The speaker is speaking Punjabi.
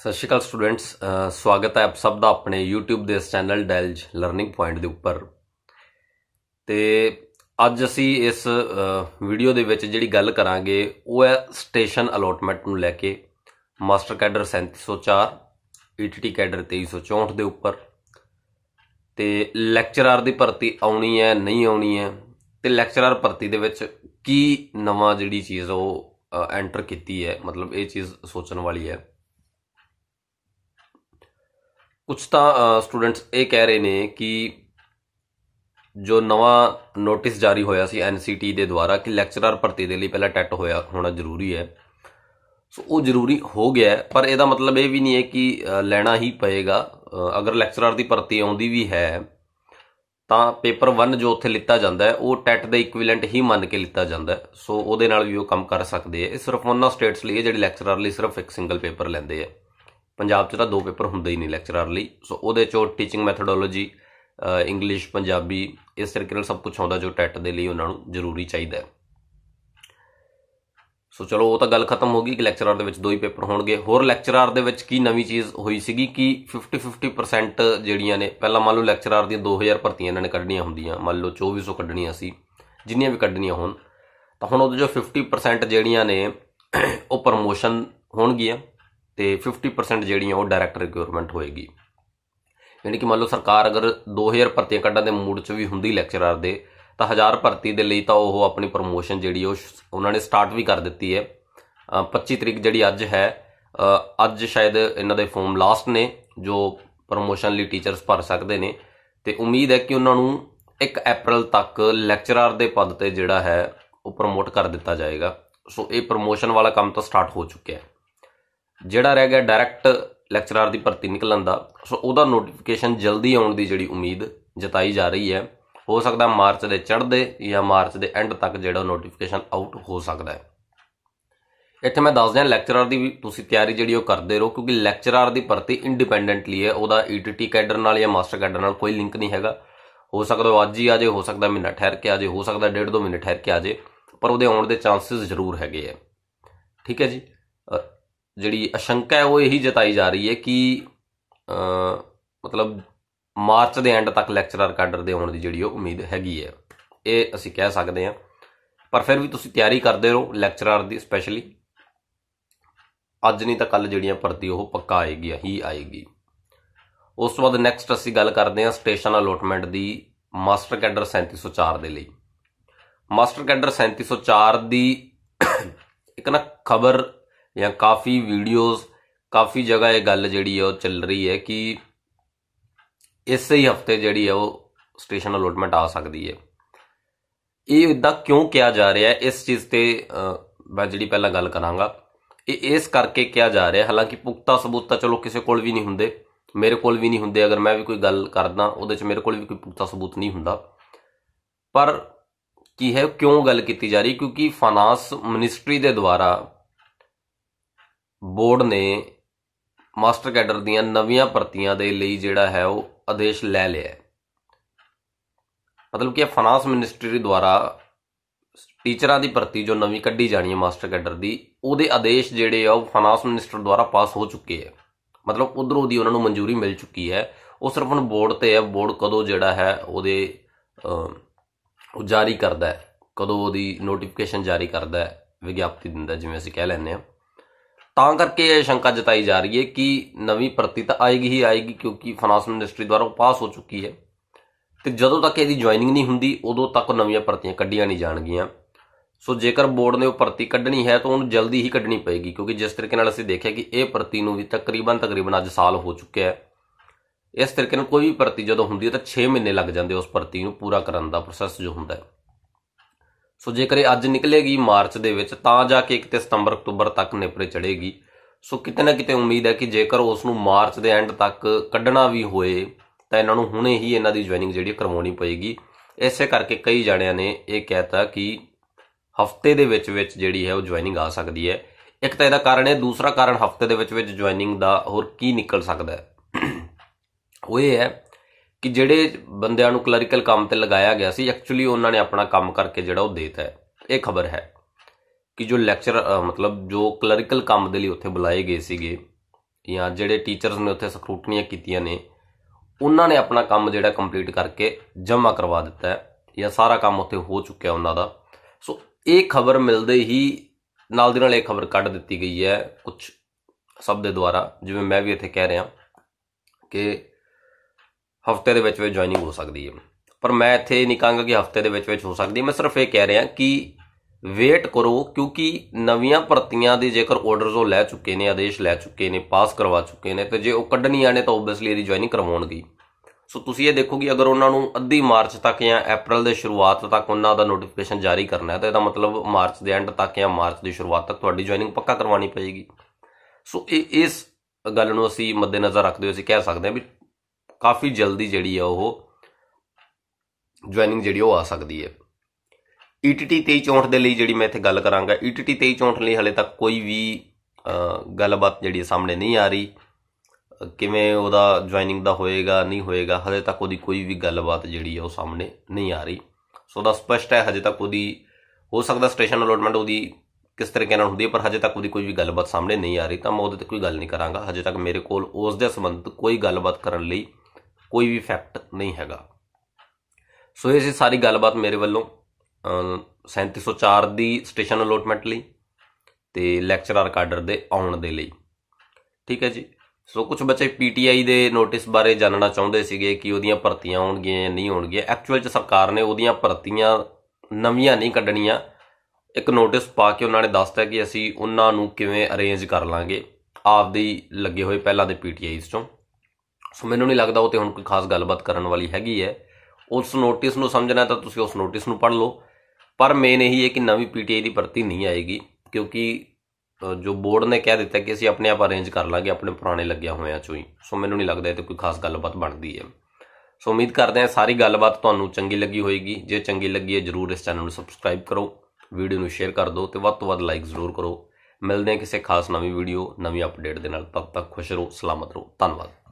ਸਤਿ ਸ਼੍ਰੀ ਅਕਾਲ ਸਟੂਡੈਂਟਸ ਸਵਾਗਤ ਹੈ ਆਪ ਸਭ ਦਾ ਆਪਣੇ YouTube ਦੇ ਇਸ ਚੈਨਲ ਡੈਲਜ ਲਰਨਿੰਗ ਪੁਆਇੰਟ ਦੇ ਉੱਪਰ ਤੇ ਅੱਜ ਅਸੀਂ ਇਸ ਵੀਡੀਓ ਦੇ ਵਿੱਚ ਜਿਹੜੀ ਗੱਲ ਕਰਾਂਗੇ ਉਹ ਹੈ ਸਟੇਸ਼ਨ ਅਲੋਟਮੈਂਟ ਨੂੰ ਲੈ ਕੇ ਮਾਸਟਰ ਕੈਡਰ 3704 ETT ਕੈਡਰ 2364 ਦੇ ਉੱਪਰ ਤੇ ਲੈਕਚਰਰ ਦੀ ਭਰਤੀ ਆਉਣੀ ਹੈ ਨਹੀਂ ਆਉਣੀ ਹੈ ਤੇ ਲੈਕਚਰਰ ਭਰਤੀ ਦੇ ਵਿੱਚ ਕੀ ਨਵਾਂ ਜਿਹੜੀ ਚੀਜ਼ ਉਹ ਐਂਟਰ ਕੀਤੀ ਹੈ ਮਤਲਬ ਇਹ ਚੀਜ਼ ਸੋਚਣ ਵਾਲੀ ਹੈ ਕੁਝ ਤਾਂ ਸਟੂਡੈਂਟਸ ਇਹ ਕਹਿ ਰਹੇ ਨੇ ਕਿ ਜੋ ਨਵਾਂ ਨੋਟਿਸ ਜਾਰੀ ਹੋਇਆ ਸੀ ਐਨਸੀਟੀ ਦੇ ਦੁਆਰਾ ਕਿ ਲੈਕਚਰਰ ਭਰਤੀ ਦੇ ਲਈ ਪਹਿਲਾਂ ਟੈਟ ਹੋਇਆ ਹੋਣਾ ਜ਼ਰੂਰੀ ਹੈ ਸੋ ਉਹ ਜ਼ਰੂਰੀ ਹੋ ਗਿਆ ਪਰ ਇਹਦਾ ਮਤਲਬ ਇਹ ਵੀ ਨਹੀਂ ਹੈ ਕਿ ਲੈਣਾ ਹੀ ਪਏਗਾ ਅਗਰ ਲੈਕਚਰਰ ਦੀ ਭਰਤੀ ਆਉਂਦੀ ਵੀ ਹੈ ਤਾਂ ਪੇਪਰ 1 ਜੋ ਉੱਥੇ ਲਿੱਤਾ ਜਾਂਦਾ ਹੈ ਉਹ ਟੈਟ ਦਾ ਇਕੁਇਵਲੈਂਟ ਹੀ ਮੰਨ ਕੇ ਲਿੱਤਾ ਜਾਂਦਾ ਹੈ ਸੋ ਉਹਦੇ ਨਾਲ ਵੀ ਉਹ ਕੰਮ ਕਰ ਸਕਦੇ ਆ ਇਹ ਸਿਰਫ ਉਹਨਾਂ ਸਟੇਟਸ ਲਈ ਹੈ ਜਿਹੜੇ ਲੈਕਚਰਰ ਲਈ ਸਿਰਫ ਇੱਕ ਸਿੰਗਲ ਪੇਪਰ ਲੈਂਦੇ ਆ ਪੰਜਾਬ 'ਚ ਤਾਂ ਦੋ ਪੇਪਰ ਹੁੰਦੇ ਹੀ ਨਹੀਂ ਲੈਕਚਰਰ ਲਈ ਸੋ ਉਹਦੇ 'ਚੋਂ ਟੀਚਿੰਗ ਮੈਥਡੋਲੋਜੀ ਇੰਗਲਿਸ਼ ਪੰਜਾਬੀ ਇਸ ਤਰੀਕੇ ਨਾਲ ਸਭ ਕੁਝ ਆਉਂਦਾ ਜੋ ਟੈਟ ਦੇ ਲਈ ਉਹਨਾਂ ਨੂੰ ਜ਼ਰੂਰੀ ਚਾਹੀਦਾ ਸੋ ਚਲੋ ਉਹ ਤਾਂ ਗੱਲ ਖਤਮ ਹੋ ਗਈ ਕਿ ਲੈਕਚਰਰ ਦੇ ਵਿੱਚ ਦੋ ਹੀ ਪੇਪਰ ਹੋਣਗੇ ਹੋਰ ਲੈਕਚਰਰ ਦੇ ਵਿੱਚ ਕੀ ਨਵੀਂ ਚੀਜ਼ ਹੋਈ ਸੀਗੀ ਕਿ 50-50% ਜਿਹੜੀਆਂ ਨੇ ਪਹਿਲਾਂ ਮੰਨ ਲਓ ਲੈਕਚਰਰ ਦੀਆਂ 2000 ਭਰਤੀਆਂ ਇਹਨਾਂ ਨੇ ਕੱਢਣੀਆਂ ਹੁੰਦੀਆਂ ਮੰਨ ਲਓ 2400 ਕੱਢਣੀਆਂ ਸੀ ਜਿੰਨੀਆਂ ਵੀ ਕੱਢਣੀਆਂ ਹੋਣ ਤਾਂ ਹੁਣ ਉਹਦੇ ਜੋ 50% ਜਿਹੜੀਆਂ ਨੇ ਉਹ ਪ੍ਰਮੋਸ਼ਨ ਹੋਣਗੀਆਂ ਤੇ 50% ਜਿਹੜੀ ਆ ਉਹ ਡਾਇਰੈਕਟ ਰਿਕਰੂਟਮੈਂਟ ਹੋਏਗੀ ਯਾਨੀ ਕਿ ਮੰਨ ਲਓ ਸਰਕਾਰ ਅਗਰ 2000 ਭਰਤੀਆਂ ਕੱਢਣ ਦੇ ਮੂਡ 'ਚ ਵੀ ਹੁੰਦੀ ਲੈਕਚਰਰ ਦੇ ਤਾਂ 1000 ਭਰਤੀ ਦੇ ਲਈ ਤਾਂ ਉਹ ਆਪਣੀ ਪ੍ਰੋਮੋਸ਼ਨ ਜਿਹੜੀ ਉਹ ਉਹਨਾਂ ਨੇ ਸਟਾਰਟ ਵੀ ਕਰ ਦਿੱਤੀ ਹੈ 25 ਤਰੀਕ ਜਿਹੜੀ ਅੱਜ ਹੈ ਅੱਜ ਸ਼ਾਇਦ ਇਹਨਾਂ ਦੇ ਫਾਰਮ ਲਾਸਟ ਨੇ ਜੋ ਪ੍ਰੋਮੋਸ਼ਨ ਲਈ ਟੀਚਰਸ ਭਰ ਸਕਦੇ ਨੇ ਤੇ ਉਮੀਦ ਹੈ ਕਿ ਉਹਨਾਂ ਨੂੰ 1 ਅਪ੍ਰੈਲ ਤੱਕ ਲੈਕਚਰਰ ਦੇ ਪਦ ਤੇ ਜਿਹੜਾ ਹੈ ਉਹ ਪ੍ਰੋਮੋਟ ਕਰ ਦਿੱਤਾ ਜਾਏਗਾ ਸੋ ਇਹ ਪ੍ਰੋਮੋਸ਼ਨ ਵਾਲਾ ਕੰਮ ਤਾਂ ਸਟਾਰਟ ਹੋ ਚੁੱਕਿਆ ਹੈ ਜਿਹੜਾ ਰਹਿ ਗਿਆ ਡਾਇਰੈਕਟ ਲੈਕਚਰਰ ਦੀ ਭਰਤੀ ਨਿਕਲਣ ਦਾ ਸੋ ਉਹਦਾ ਨੋਟੀਫਿਕੇਸ਼ਨ ਜਲਦੀ ਆਉਣ ਦੀ ਜਿਹੜੀ ਉਮੀਦ ਜਤਾਈ ਜਾ ਰਹੀ ਹੈ ਹੋ ਸਕਦਾ ਮਾਰਚ ਦੇ ਚੜ੍ਹਦੇ ਜਾਂ ਮਾਰਚ ਦੇ ਐਂਡ ਤੱਕ ਜਿਹੜਾ ਨੋਟੀਫਿਕੇਸ਼ਨ ਆਊਟ ਹੋ ਸਕਦਾ ਹੈ ਇੱਥੇ ਮੈਂ ਦੱਸ ਦਿਆਂ ਲੈਕਚਰਰ ਦੀ ਵੀ ਤੁਸੀਂ ਤਿਆਰੀ ਜਿਹੜੀ ਉਹ ਕਰਦੇ ਰਹੋ ਕਿਉਂਕਿ ਲੈਕਚਰਰ ਦੀ ਭਰਤੀ ਇੰਡੀਪੈਂਡੈਂਟਲੀ ਹੈ ਉਹਦਾ ਈਟੀਟੀ e ਕੈਡਰ ਨਾਲ ਜਾਂ ਮਾਸਟਰ ਕੈਡਰ ਨਾਲ ਕੋਈ ਲਿੰਕ ਨਹੀਂ ਹੈਗਾ ਹੋ ਸਕਦਾ ਉਹ ਅੱਜ ਹੀ ਆ ਜਾਏ ਹੋ ਸਕਦਾ ਮਹੀਨਾ ਠਹਿਰ ਕੇ ਆ ਜਾਏ ਹੋ ਸਕਦਾ ਡੇਢ ਦੋ ਮਹੀਨੇ ਠਹਿਰ ਕੇ ਆ ਜਾਏ ਪਰ ਉਹਦੇ ਆਉਣ ਦੇ ਚਾਂਸਸ ਜ਼ਰੂਰ ਹੈਗੇ ਆ ਠੀਕ ਹੈ ਜੀ ਜਿਹੜੀ ਅਸ਼ੰਕਾ ਹੈ ਉਹ ਇਹੀ ਜਤਾਈ ਜਾ ਰਹੀ ਹੈ ਕਿ ਮਤਲਬ ਮਾਰਚ ਦੇ ਐਂਡ ਤੱਕ ਲੈਕਚਰਰ ਕਾਡਰ ਦੇ ਆਉਣ ਦੀ ਜਿਹੜੀ ਉਹ ਉਮੀਦ ਹੈਗੀ ਹੈ ਇਹ ਅਸੀਂ ਕਹਿ ਸਕਦੇ ਹਾਂ ਪਰ ਫਿਰ ਵੀ ਤੁਸੀਂ ਤਿਆਰੀ ਕਰਦੇ ਰਹੋ ਲੈਕਚਰਰ ਦੀ ਸਪੈਸ਼ਲੀ ਅੱਜ ਨਹੀਂ ਤਾਂ ਕੱਲ ਜਿਹੜੀਆਂ ਭਰਤੀ ਉਹ ਪੱਕਾ ਆਏਗੀ ਹੀ ਆਏਗੀ ਉਸ ਤੋਂ ਬਾਅਦ ਨੈਕਸਟ ਅਸੀਂ ਗੱਲ ਕਰਦੇ ਹਾਂ ਸਟੇਸ਼ਨ ਅਲੋਟਮੈਂਟ ਦੀ ਮਾਸਟਰ ਕੈਡਰ 3704 ਦੇ ਲਈ ਮਾਸਟਰ ਕੈਡਰ 3704 ਦੀ ਇੱਕ ਨਾ ਖਬਰ ਜਾਂ ਕਾਫੀ ਵੀਡੀਓਜ਼ ਕਾਫੀ ਜਗ੍ਹਾ ਇਹ ਗੱਲ ਜਿਹੜੀ ਹੈ ਉਹ ਚੱਲ ਰਹੀ ਹੈ ਕਿ ਇਸੇ ਹੀ ਹਫਤੇ ਜਿਹੜੀ ਹੈ ਉਹ ਸਟੇਸ਼ਨ ਅਲੋਟਮੈਂਟ ਆ ਸਕਦੀ ਹੈ ਇਹ ਇਦਾਂ ਕਿਉਂ ਕਿਹਾ ਜਾ ਰਿਹਾ ਹੈ ਇਸ ਚੀਜ਼ ਤੇ ਮੈਂ ਜਿਹੜੀ ਪਹਿਲਾਂ ਗੱਲ ਕਰਾਂਗਾ ਇਹ ਇਸ ਕਰਕੇ ਕਿਹਾ ਜਾ ਰਿਹਾ ਹਾਲਾਂਕਿ ਪੁਖਤਾ ਸਬੂਤ ਤਾਂ ਚਲੋ ਕਿਸੇ ਕੋਲ ਵੀ ਨਹੀਂ ਹੁੰਦੇ ਮੇਰੇ ਕੋਲ ਵੀ ਨਹੀਂ ਹੁੰਦੇ ਅਗਰ ਮੈਂ ਵੀ ਕੋਈ ਗੱਲ ਕਰਦਾ ਉਹਦੇ 'ਚ ਮੇਰੇ ਕੋਲ ਵੀ ਕੋਈ ਪੁਖਤਾ ਸਬੂਤ ਨਹੀਂ ਹੁੰਦਾ ਪਰ ਕੀ ਹੈ ਕਿਉਂ ਗੱਲ ਕੀਤੀ ਜਾ ਰਹੀ ਕਿਉਂਕਿ ਫਾਈਨਾਂਸ ਮਿਨਿਸਟਰੀ ਦੇ ਦੁਆਰਾ ਬੋਰਡ ਨੇ ਮਾਸਟਰ ਕੈਡਰ ਦੀਆਂ ਨਵੀਆਂ ਭਰਤੀਆਂ ਦੇ ਲਈ ਜਿਹੜਾ ਹੈ ਉਹ ਆਦੇਸ਼ ਲੈ ਲਿਆ ਹੈ ਮਤਲਬ ਕਿ ਫਾਈਨਾਂਸ ਮਿਨਿਸਟਰੀ ਦੁਆਰਾ ਟੀਚਰਾਂ ਦੀ ਭਰਤੀ ਜੋ ਨਵੀਂ ਕੱਢੀ ਜਾਣੀ ਹੈ ਮਾਸਟਰ ਕੈਡਰ ਦੀ ਉਹਦੇ ਆਦੇਸ਼ ਜਿਹੜੇ ਆ ਉਹ ਫਾਈਨਾਂਸ ਮਿਨਿਸਟਰ ਦੁਆਰਾ ਪਾਸ ਹੋ ਚੁੱਕੇ ਹੈ ਮਤਲਬ ਉਧਰੋਂ ਦੀ ਉਹਨਾਂ ਨੂੰ ਮਨਜ਼ੂਰੀ ਮਿਲ ਚੁੱਕੀ ਹੈ ਉਹ ਸਿਰਫ ਹੁਣ ਬੋਰਡ ਤੇ ਹੈ ਬੋਰਡ ਕਦੋਂ ਜਿਹੜਾ ਹੈ ਉਹਦੇ ਉਹ ਜਾਰੀ ਕਰਦਾ ਹੈ ਕਦੋਂ ਉਹਦੀ ਨੋਟੀਫਿਕੇਸ਼ਨ ਜਾਰੀ ਕਰਦਾ ਹੈ ਵਿਗਿਆਪਤੀ ਦਿੰਦਾ ਜਿਵੇਂ ਅਸੀਂ ਕਹਿ ਲੈਂਦੇ ਹਾਂ ਤਾਂ ਕਰਕੇ ਇਹ ਸ਼ੰਕਾ ਜਤਾਈ ਜਾ ਰਹੀ ਹੈ ਕਿ ਨਵੀਂ ਭਰਤੀ ਤਾਂ ਆਏਗੀ ਹੀ ਆਏਗੀ ਕਿਉਂਕਿ ਫਾਈਨਾਂਸ ਮਿਨਿਸਟਰੀ ਦੁਆਰਾ ਪਾਸ ਹੋ ਚੁੱਕੀ ਹੈ ਤੇ ਜਦੋਂ ਤੱਕ ਇਹਦੀ ਜੁਆਇਨਿੰਗ ਨਹੀਂ ਹੁੰਦੀ ਉਦੋਂ ਤੱਕ ਨਵੀਆਂ ਭਰਤੀਆਂ ਕੱਢੀਆਂ ਨਹੀਂ ਜਾਣਗੀਆਂ ਸੋ ਜੇਕਰ ਬੋਰਡ ਨੇ ਉਹ ਭਰਤੀ ਕੱਢਣੀ ਹੈ ਤਾਂ ਉਹਨੂੰ ਜਲਦੀ ਹੀ ਕੱਢਣੀ ਪਏਗੀ ਕਿਉਂਕਿ ਜਿਸ ਤਰੀਕੇ ਨਾਲ ਅਸੀਂ ਦੇਖਿਆ ਕਿ ਇਹ ਭਰਤੀ ਨੂੰ ਵੀ ਤਕਰੀਬਨ ਤਕਰੀਬਨ ਅੱਜ ਸਾਲ ਹੋ ਚੁੱਕਿਆ ਹੈ ਇਸ ਤਰੀਕੇ ਨਾਲ ਕੋਈ ਵੀ ਭਰਤੀ ਜਦੋਂ ਹੁੰਦੀ ਹੈ ਤਾਂ 6 ਮਹੀਨੇ ਲੱਗ ਜਾਂਦੇ ਉਸ ਭਰਤੀ ਨੂੰ ਪੂਰਾ ਕਰਨ ਦਾ ਪ੍ਰੋਸੈਸ ਜੋ ਹੁੰਦਾ ਹੈ ਸੋ ਜੇਕਰ ਇਹ ਅੱਜ ਨਿਕਲੇਗੀ ਮਾਰਚ ਦੇ ਵਿੱਚ ਤਾਂ ਜਾ ਕੇ ਕਿਤੇ ਤੇ ਸਤੰਬਰ ਅਕਤੂਬਰ ਤੱਕ ਨਿਪਰੇ ਚੜੇਗੀ ਸੋ ਕਿਤੇ ਨਾ ਕਿਤੇ ਉਮੀਦ ਹੈ ਕਿ ਜੇਕਰ ਉਸ ਨੂੰ ਮਾਰਚ ਦੇ ਐਂਡ ਤੱਕ ਕੱਢਣਾ ਵੀ ਹੋਏ ਤਾਂ ਇਹਨਾਂ ਨੂੰ ਹੁਣੇ ਹੀ ਇਹਨਾਂ ਦੀ ਜੁਆਇਨਿੰਗ ਜਿਹੜੀ ਕਰਵਾਉਣੀ ਪਏਗੀ ਇਸੇ ਕਰਕੇ ਕਈ ਜਾਣਿਆਂ ਨੇ ਇਹ ਕਹਿਤਾ ਕਿ ਹਫਤੇ ਦੇ ਵਿੱਚ ਵਿੱਚ ਜਿਹੜੀ ਹੈ ਉਹ ਜੁਆਇਨਿੰਗ ਆ ਸਕਦੀ ਹੈ ਇੱਕ ਤਾਂ ਇਹਦਾ ਕਾਰਨ ਹੈ ਦੂਸਰਾ ਕਾਰਨ ਹਫਤੇ ਦੇ ਵਿੱਚ ਵਿੱਚ ਜੁਆਇਨਿੰਗ ਦਾ ਹੋਰ ਕੀ ਨਿਕਲ ਸਕਦਾ ਹੈ ਉਹ ਇਹ ਹੈ ਕਿ ਜਿਹੜੇ ਬੰਦਿਆਂ ਨੂੰ ਕਲਰੀਕਲ ਕੰਮ ਤੇ ਲਗਾਇਆ ਗਿਆ ਸੀ ਐਕਚੁਅਲੀ ਉਹਨਾਂ ਨੇ ਆਪਣਾ ਕੰਮ ਕਰਕੇ ਜਿਹੜਾ ਉਹ ਦੇਤਾ ਹੈ ਇਹ ਖਬਰ ਹੈ ਕਿ ਜੋ ਲੈਕਚਰ ਮਤਲਬ ਜੋ ਕਲਰੀਕਲ ਕੰਮ ਦੇ ਲਈ ਉੱਥੇ ਬੁਲਾਏ ਗਏ ਸੀਗੇ ਜਾਂ ਜਿਹੜੇ ਟੀਚਰਸ ਨੇ ਉੱਥੇ ਸਕਰੂਟਨੀਆਂ ਕੀਤੀਆਂ ਨੇ ਉਹਨਾਂ ਨੇ ਆਪਣਾ ਕੰਮ ਜਿਹੜਾ ਕੰਪਲੀਟ ਕਰਕੇ ਜਮ੍ਹਾਂ ਕਰਵਾ ਦਿੱਤਾ ਹੈ ਜਾਂ ਸਾਰਾ ਕੰਮ ਉੱਥੇ ਹੋ ਚੁੱਕਿਆ ਉਹਨਾਂ ਦਾ ਸੋ ਇਹ ਖਬਰ ਮਿਲਦੇ ਹੀ ਨਾਲ ਦੀ ਨਾਲ ਇਹ ਖਬਰ ਕੱਢ ਦਿੱਤੀ ਗਈ ਹੈ ਕੁਝ ਸਭ ਦੇ ਦੁਆਰਾ ਜਿਵੇਂ ਮੈਂ ਵੀ ਇੱਥੇ ਕਹਿ ਰਿਹਾ ਕਿ ਹਫਤੇ ਦੇ ਵਿੱਚ ਵਿੱਚ ਜੁਆਇਨਿੰਗ ਹੋ ਸਕਦੀ ਹੈ ਪਰ ਮੈਂ ਇੱਥੇ ਨਹੀਂ ਕਹਾਂਗਾ ਕਿ ਹਫਤੇ ਦੇ ਵਿੱਚ ਵਿੱਚ ਹੋ ਸਕਦੀ ਮੈਂ ਸਿਰਫ ਇਹ ਕਹਿ ਰਿਹਾ ਕਿ ਵੇਟ ਕਰੋ ਕਿਉਂਕਿ ਨਵੀਆਂ ਭਰਤੀਆਂ ਦੇ ਜੇਕਰ ਆਰਡਰਸ ਉਹ ਲੈ ਚੁੱਕੇ ਨੇ ਆਦੇਸ਼ ਲੈ ਚੁੱਕੇ ਨੇ ਪਾਸ ਕਰਵਾ ਚੁੱਕੇ ਨੇ ਤੇ ਜੇ ਉਹ ਕੱਢਣੀਆਂ ਨੇ ਤਾਂ ਆਬਵੀਅਸਲੀ ਇਹਦੀ ਜੁਆਇਨਿੰਗ ਕਰਵਾਉਣਗੇ ਸੋ ਤੁਸੀਂ ਇਹ ਦੇਖੋ ਕਿ ਅਗਰ ਉਹਨਾਂ ਨੂੰ ਅੱਧੀ ਮਾਰਚ ਤੱਕ ਜਾਂ ਅਪ੍ਰੈਲ ਦੇ ਸ਼ੁਰੂਆਤ ਤੱਕ ਉਹਨਾਂ ਦਾ ਨੋਟੀਫਿਕੇਸ਼ਨ ਜਾਰੀ ਕਰਨਾ ਹੈ ਤਾਂ ਇਹਦਾ ਮਤਲਬ ਮਾਰਚ ਦੇ ਐਂਡ ਤੱਕ ਜਾਂ ਮਾਰਚ ਦੀ ਸ਼ੁਰੂਆਤ ਤੱਕ ਤੁਹਾਡੀ ਜੁਆਇਨਿੰਗ ਪੱਕਾ ਕਰਵਾਉਣੀ ਪਏਗੀ ਸੋ ਇਹ ਇਸ ਗੱਲ ਨੂੰ ਅਸੀਂ ਮੱਦੇਨਜ਼ਰ ਰੱਖਦੇ ਹੋਏ ਅਸੀਂ ਕਹਿ ਸਕਦੇ ਹਾਂ ਵੀ ਕਾਫੀ ਜਲਦੀ ਜਿਹੜੀ ਆ ਉਹ ਜੁਆਇਨਿੰਗ ਜਿਹੜੀ ਉਹ ਆ ਸਕਦੀ ਹੈ ETT 2364 ਦੇ ਲਈ ਜਿਹੜੀ ਮੈਂ ਇੱਥੇ ਗੱਲ ਕਰਾਂਗਾ ETT 2364 ਲਈ ਹਲੇ ਤੱਕ ਕੋਈ ਵੀ ਗੱਲਬਾਤ ਜਿਹੜੀ ਸਾਹਮਣੇ ਨਹੀਂ ਆ ਰਹੀ ਕਿਵੇਂ ਉਹਦਾ ਜੁਆਇਨਿੰਗ ਦਾ ਹੋਏਗਾ ਨਹੀਂ ਹੋਏਗਾ ਹਲੇ ਤੱਕ ਉਹਦੀ ਕੋਈ ਵੀ ਗੱਲਬਾਤ ਜਿਹੜੀ ਆ ਉਹ ਸਾਹਮਣੇ ਨਹੀਂ ਆ ਰਹੀ ਸੋ ਦਾ ਸਪਸ਼ਟ ਹੈ ਹਜੇ ਤੱਕ ਉਹਦੀ ਹੋ ਸਕਦਾ ਸਟੇਸ਼ਨ ਅਲੋਟਮੈਂਟ ਉਹਦੀ ਕਿਸ ਤਰੀਕੇ ਨਾਲ ਹੁੰਦੀ ਹੈ ਪਰ ਹਜੇ ਤੱਕ ਉਹਦੀ ਕੋਈ ਵੀ ਗੱਲਬਾਤ ਸਾਹਮਣੇ ਨਹੀਂ ਆ ਰਹੀ ਤਾਂ ਮੈਂ ਉਹਦੇ ਤੇ ਕੋਈ ਗੱਲ ਨਹੀਂ ਕਰਾਂਗਾ ਹਜੇ ਤੱਕ ਮੇਰੇ ਕੋਲ ਉਸ ਦੇ ਸੰਬੰਧ ਕੋਈ ਗੱਲਬਾਤ ਕਰਨ ਲਈ ਕੋਈ ਵੀ ਇਫੈਕਟ ਨਹੀਂ ਹੈਗਾ ਸੋ ਇਹ ਸੀ ਸਾਰੀ ਗੱਲਬਾਤ ਮੇਰੇ ਵੱਲੋਂ 3704 ਦੀ ਸਟੇਸ਼ਨ ਅਲੋਟਮੈਂਟ ਲਈ ਤੇ ਲੈਕਚਰਰ ਕਾਡਰ ਦੇ ਆਉਣ ਦੇ ਲਈ ਠੀਕ ਹੈ ਜੀ ਸੋ ਕੁਝ ਬੱਚੇ ਪੀਟੀਆਈ ਦੇ ਨੋਟਿਸ ਬਾਰੇ ਜਾਣਨਾ ਚਾਹੁੰਦੇ ਸੀਗੇ ਕਿ ਉਹਦੀਆਂ ਭਰਤੀਆਂ ਹੋਣਗੀਆਂ ਜਾਂ ਨਹੀਂ ਹੋਣਗੀਆਂ ਐਕਚੁਅਲ ਚ ਸਰਕਾਰ ਨੇ ਉਹਦੀਆਂ ਭਰਤੀਆਂ ਨਵੀਆਂ ਨਹੀਂ ਕੱਢਣੀਆਂ ਇੱਕ ਨੋਟਿਸ ਪਾ ਕੇ ਉਹਨਾਂ ਨੇ ਦੱਸਤਾ ਕਿ ਅਸੀਂ ਉਹਨਾਂ ਨੂੰ ਕਿਵੇਂ ਅਰੇਂਜ ਕਰ ਲਾਂਗੇ ਆਪਦੇ ਲੱਗੇ ਹੋਏ ਪਹਿਲਾਂ ਦੇ ਪੀਟੀਆਈਸ ਤੋਂ ਸੋ ਮੈਨੂੰ ਨਹੀਂ ਲੱਗਦਾ ਉਹ ਤੇ ਹੁਣ ਕੋਈ ਖਾਸ ਗੱਲਬਾਤ ਕਰਨ ਵਾਲੀ ਹੈਗੀ ਹੈ ਉਸ ਨੋਟਿਸ ਨੂੰ ਸਮਝਣਾ ਤਾਂ ਤੁਸੀਂ ਉਸ ਨੋਟਿਸ ਨੂੰ ਪੜ੍ਹ ਲਓ ਪਰ ਮੇਨ ਇਹੀ ਹੈ ਕਿ ਨਵੀਂ ਪੀਟੀਆਈ ਦੀ ਭਰਤੀ ਨਹੀਂ ਆਏਗੀ ਕਿਉਂਕਿ ਜੋ ਬੋਰਡ ਨੇ ਕਹਿ ਦਿੱਤਾ ਕਿ ਅਸੀਂ ਆਪਣੇ ਆਪ ਅਰੇਂਜ ਕਰ ਲਾਂਗੇ ਆਪਣੇ ਪੁਰਾਣੇ ਲੱਗਿਆ ਹੋਇਆ ਚੋਂ ਹੀ ਸੋ ਮੈਨੂੰ ਨਹੀਂ ਲੱਗਦਾ ਇਹ ਤੇ ਕੋਈ ਖਾਸ ਗੱਲਬਾਤ ਬਣਦੀ ਹੈ ਸੋ ਉਮੀਦ ਕਰਦੇ ਹਾਂ ਸਾਰੀ ਗੱਲਬਾਤ ਤੁਹਾਨੂੰ ਚੰਗੀ ਲੱਗੀ ਹੋਏਗੀ ਜੇ ਚੰਗੀ ਲੱਗੀ ਹੈ ਜਰੂਰ ਇਸ ਚੈਨਲ ਨੂੰ ਸਬਸਕ੍ਰਾਈਬ ਕਰੋ ਵੀਡੀਓ ਨੂੰ ਸ਼ੇਅਰ ਕਰ ਦਿਓ ਤੇ ਵੱਧ ਤੋਂ ਵੱਧ ਲਾਈਕ ਜ਼ਰੂਰ ਕਰੋ ਮਿਲਦੇ ਹਾਂ ਕਿਸੇ ਖਾਸ ਨਵੀਂ ਵੀਡੀਓ ਨਵੀਂ ਅਪਡੇਟ ਦੇ ਨਾਲ ਤਦ ਤੱਕ ਖੁਸ਼ ਰਹੋ ਸਲਾਮਤ ਰਹੋ ਧੰਨਵਾਦ